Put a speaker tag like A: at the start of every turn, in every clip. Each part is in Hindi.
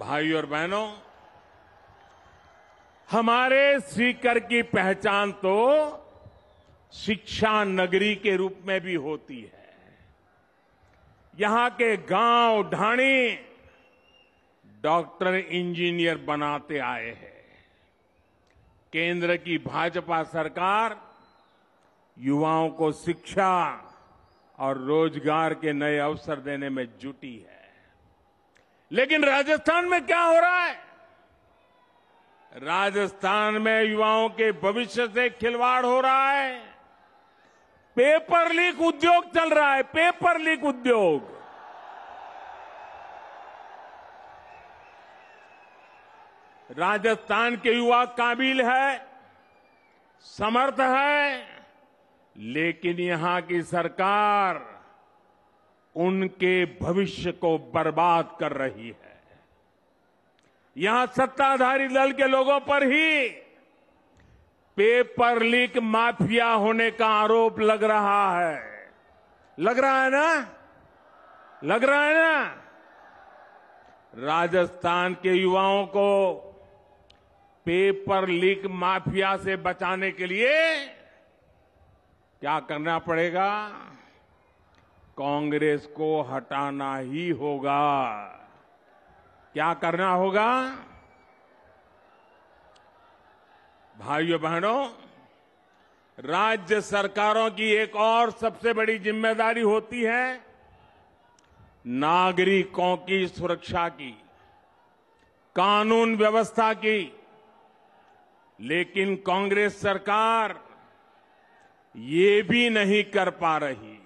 A: भाई और बहनों हमारे सीकर की पहचान तो शिक्षा नगरी के रूप में भी होती है यहां के गांव ढाणी डॉक्टर इंजीनियर बनाते आए हैं केंद्र की भाजपा सरकार युवाओं को शिक्षा और रोजगार के नए अवसर देने में जुटी है लेकिन राजस्थान में क्या हो रहा है राजस्थान में युवाओं के भविष्य से खिलवाड़ हो रहा है पेपर लीक उद्योग चल रहा है पेपर लीक उद्योग राजस्थान के युवा काबिल है समर्थ है लेकिन यहां की सरकार उनके भविष्य को बर्बाद कर रही है यहां सत्ताधारी दल के लोगों पर ही पेपर लीक माफिया होने का आरोप लग रहा है लग रहा है ना लग रहा है ना राजस्थान के युवाओं को पेपर लीक माफिया से बचाने के लिए क्या करना पड़ेगा कांग्रेस को हटाना ही होगा क्या करना होगा भाइयों बहनों राज्य सरकारों की एक और सबसे बड़ी जिम्मेदारी होती है नागरिकों की सुरक्षा की कानून व्यवस्था की लेकिन कांग्रेस सरकार ये भी नहीं कर पा रही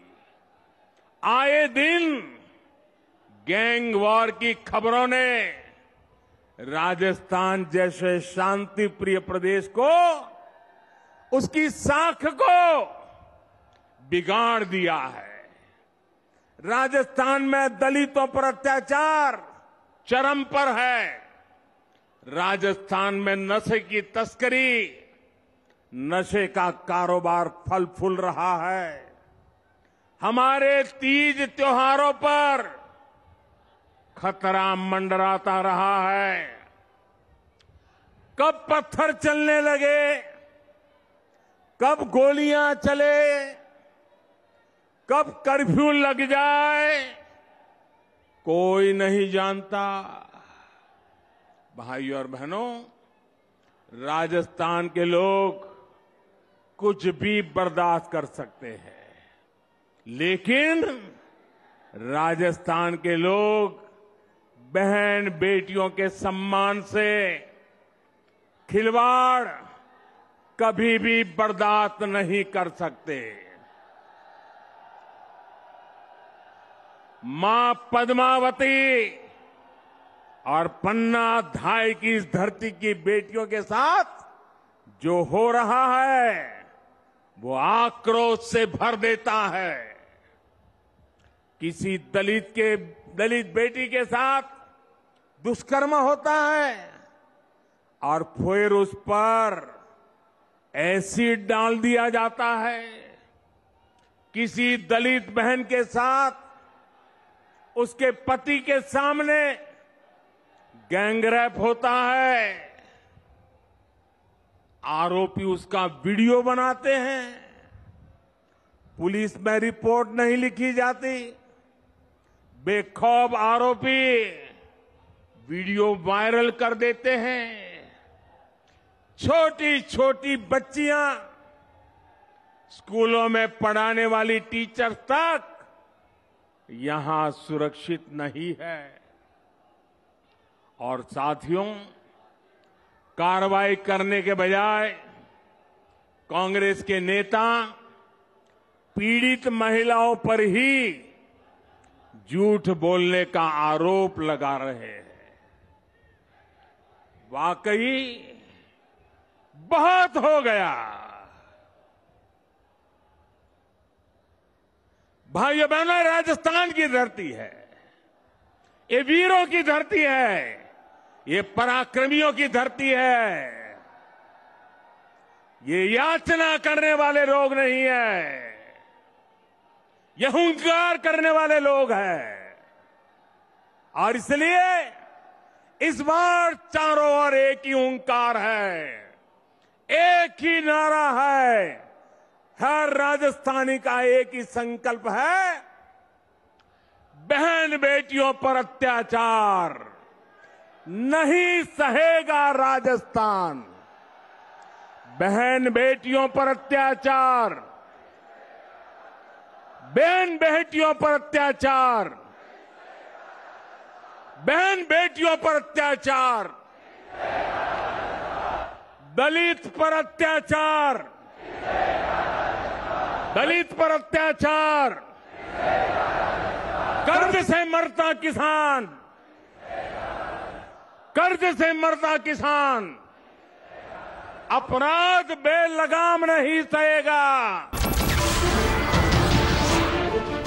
A: आए दिन गैंग वॉर की खबरों ने राजस्थान जैसे शांति प्रिय प्रदेश को उसकी साख को बिगाड़ दिया है राजस्थान में दलितों पर अत्याचार चरम पर है राजस्थान में नशे की तस्करी नशे का कारोबार फल फूल रहा है हमारे तीज त्योहारों पर खतरा मंडराता रहा है कब पत्थर चलने लगे कब गोलियां चले कब कर्फ्यू लग जाए कोई नहीं जानता भाई और बहनों राजस्थान के लोग कुछ भी बर्दाश्त कर सकते हैं लेकिन राजस्थान के लोग बहन बेटियों के सम्मान से खिलवाड़ कभी भी बर्दाश्त नहीं कर सकते मां पद्मावती और पन्ना धाय की इस धरती की बेटियों के साथ जो हो रहा है वो आक्रोश से भर देता है किसी दलित के दलित बेटी के साथ दुष्कर्म होता है और फिर उस पर एसिड डाल दिया जाता है किसी दलित बहन के साथ उसके पति के सामने गैंगरेप होता है आरोपी उसका वीडियो बनाते हैं पुलिस में रिपोर्ट नहीं लिखी जाती बेखौफ आरोपी वीडियो वायरल कर देते हैं छोटी छोटी बच्चियां स्कूलों में पढ़ाने वाली टीचर तक यहां सुरक्षित नहीं है और साथियों कार्रवाई करने के बजाय कांग्रेस के नेता पीड़ित महिलाओं पर ही झूठ बोलने का आरोप लगा रहे हैं वाकई बहुत हो गया भाइयों बहनों राजस्थान की धरती है ये वीरों की धरती है ये पराक्रमियों की धरती है ये याचना करने वाले लोग नहीं है ये हंकार करने वाले लोग हैं और इसलिए इस बार चारों ओर एक ही ओंकार है एक ही नारा है हर राजस्थानी का एक ही संकल्प है बहन बेटियों पर अत्याचार नहीं सहेगा राजस्थान बहन बेटियों पर अत्याचार बहन बेटियों पर अत्याचार बहन बेटियों पर अत्याचार दलित पर अत्याचार दलित पर अत्याचार कर्ज से मरता किसान कर्ज से मरता किसान अपराध बेलगाम नहीं सहेगा